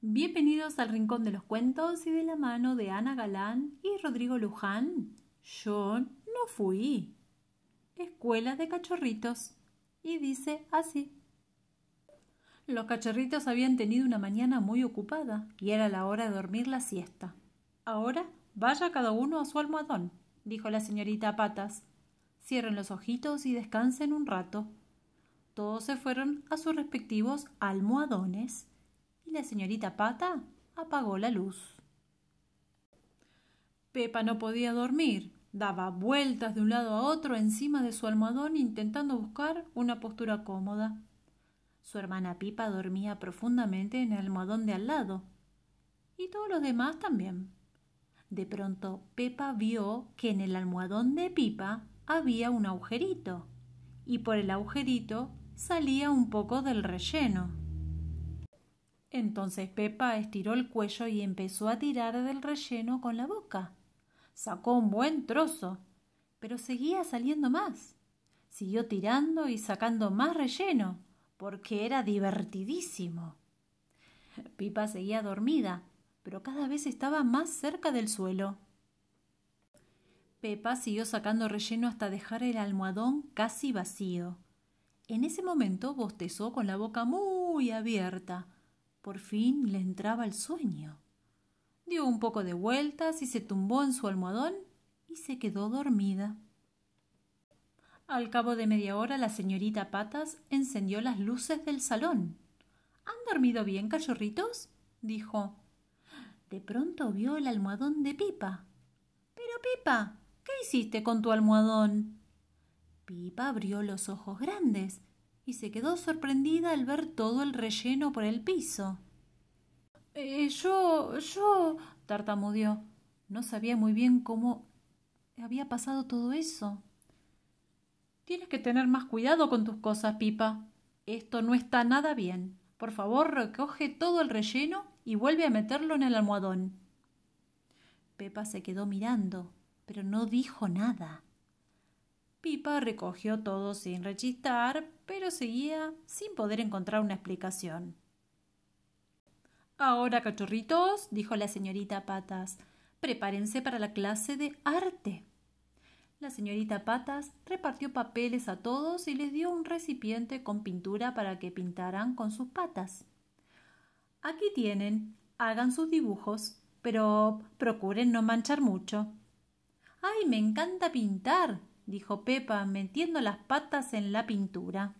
Bienvenidos al Rincón de los Cuentos y de la mano de Ana Galán y Rodrigo Luján. Yo no fui. Escuela de cachorritos. Y dice así. Los cachorritos habían tenido una mañana muy ocupada y era la hora de dormir la siesta. Ahora vaya cada uno a su almohadón, dijo la señorita Patas. Cierren los ojitos y descansen un rato. Todos se fueron a sus respectivos almohadones y la señorita Pata apagó la luz. Pepa no podía dormir. Daba vueltas de un lado a otro encima de su almohadón intentando buscar una postura cómoda. Su hermana Pipa dormía profundamente en el almohadón de al lado. Y todos los demás también. De pronto Pepa vio que en el almohadón de Pipa había un agujerito. Y por el agujerito salía un poco del relleno. Entonces Pepa estiró el cuello y empezó a tirar del relleno con la boca. Sacó un buen trozo, pero seguía saliendo más. Siguió tirando y sacando más relleno, porque era divertidísimo. Pipa seguía dormida, pero cada vez estaba más cerca del suelo. Pepa siguió sacando relleno hasta dejar el almohadón casi vacío. En ese momento bostezó con la boca muy abierta por fin le entraba el sueño. Dio un poco de vueltas y se tumbó en su almohadón y se quedó dormida. Al cabo de media hora la señorita Patas encendió las luces del salón. ¿Han dormido bien, cachorritos? dijo. De pronto vio el almohadón de Pipa. Pero Pipa, ¿qué hiciste con tu almohadón? Pipa abrió los ojos grandes y se quedó sorprendida al ver todo el relleno por el piso. Eh, yo, yo, tartamudeó. No sabía muy bien cómo había pasado todo eso. Tienes que tener más cuidado con tus cosas, Pipa. Esto no está nada bien. Por favor, recoge todo el relleno y vuelve a meterlo en el almohadón. Pepa se quedó mirando, pero no dijo nada. Pipa recogió todo sin rechistar, pero seguía sin poder encontrar una explicación. Ahora, cachorritos, dijo la señorita Patas, prepárense para la clase de arte. La señorita Patas repartió papeles a todos y les dio un recipiente con pintura para que pintaran con sus patas. Aquí tienen, hagan sus dibujos, pero procuren no manchar mucho. ¡Ay, me encanta pintar! dijo Pepa, metiendo las patas en la pintura.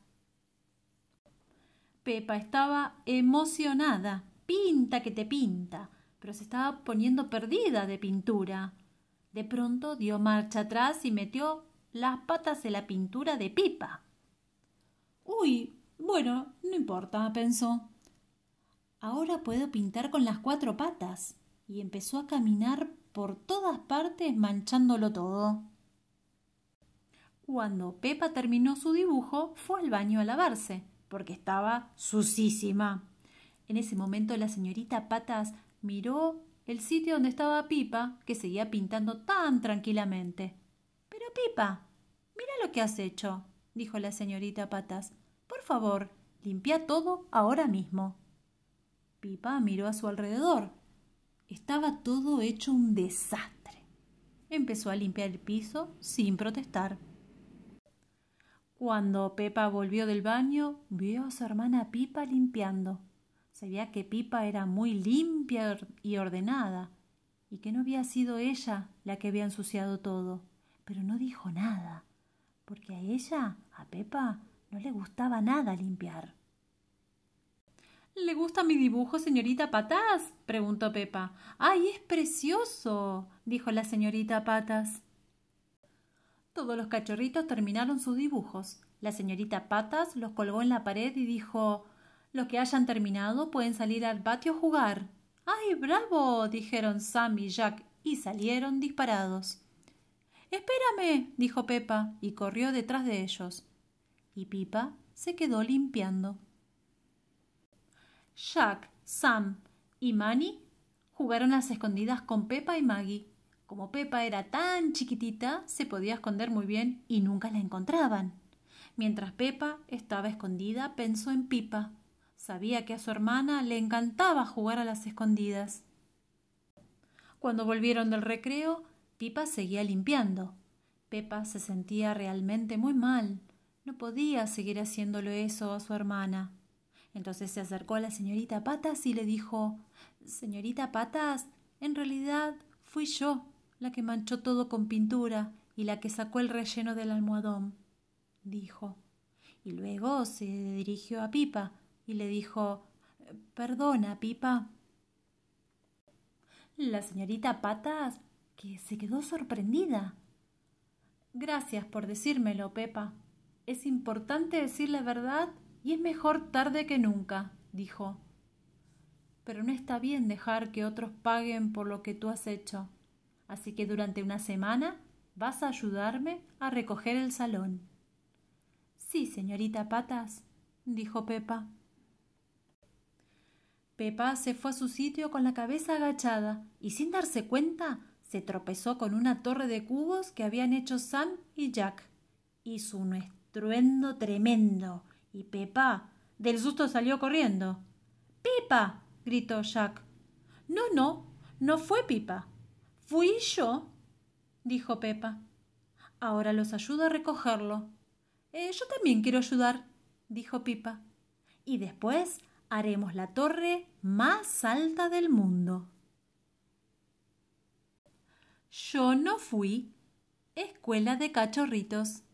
Pepa estaba emocionada. Pinta que te pinta. Pero se estaba poniendo perdida de pintura. De pronto dio marcha atrás y metió las patas en la pintura de Pipa. Uy, bueno, no importa, pensó. Ahora puedo pintar con las cuatro patas. Y empezó a caminar por todas partes manchándolo todo. Cuando Pepa terminó su dibujo, fue al baño a lavarse, porque estaba sucísima. En ese momento la señorita Patas miró el sitio donde estaba Pipa, que seguía pintando tan tranquilamente. Pero Pipa, mira lo que has hecho, dijo la señorita Patas. Por favor, limpia todo ahora mismo. Pipa miró a su alrededor. Estaba todo hecho un desastre. Empezó a limpiar el piso sin protestar. Cuando Pepa volvió del baño, vio a su hermana Pipa limpiando. Sabía que Pipa era muy limpia y ordenada, y que no había sido ella la que había ensuciado todo. Pero no dijo nada, porque a ella, a Pepa, no le gustaba nada limpiar. ¿Le gusta mi dibujo, señorita Patas? preguntó Pepa. ¡Ay, es precioso! dijo la señorita Patas. Todos los cachorritos terminaron sus dibujos. La señorita Patas los colgó en la pared y dijo Los que hayan terminado pueden salir al patio a jugar. ¡Ay, bravo! dijeron Sam y Jack y salieron disparados. Espérame, dijo Pepa, y corrió detrás de ellos. Y Pipa se quedó limpiando. Jack, Sam y Manny jugaron las escondidas con Pepa y Maggie. Como Pepa era tan chiquitita, se podía esconder muy bien y nunca la encontraban. Mientras Pepa estaba escondida, pensó en Pipa. Sabía que a su hermana le encantaba jugar a las escondidas. Cuando volvieron del recreo, Pipa seguía limpiando. Pepa se sentía realmente muy mal. No podía seguir haciéndolo eso a su hermana. Entonces se acercó a la señorita Patas y le dijo Señorita Patas, en realidad fui yo la que manchó todo con pintura y la que sacó el relleno del almohadón, dijo. Y luego se dirigió a Pipa y le dijo Perdona, Pipa. La señorita Patas, que se quedó sorprendida. Gracias por decírmelo, Pepa. Es importante decir la verdad y es mejor tarde que nunca, dijo. Pero no está bien dejar que otros paguen por lo que tú has hecho así que durante una semana vas a ayudarme a recoger el salón. Sí, señorita Patas, dijo Pepa. Pepa se fue a su sitio con la cabeza agachada y sin darse cuenta se tropezó con una torre de cubos que habían hecho Sam y Jack. Hizo un estruendo tremendo y Pepa del susto salió corriendo. Pipa. gritó Jack. No, no, no fue Pipa, Fui yo, dijo Pepa. Ahora los ayudo a recogerlo. Eh, yo también quiero ayudar, dijo Pipa. Y después haremos la torre más alta del mundo. Yo no fui. Escuela de Cachorritos.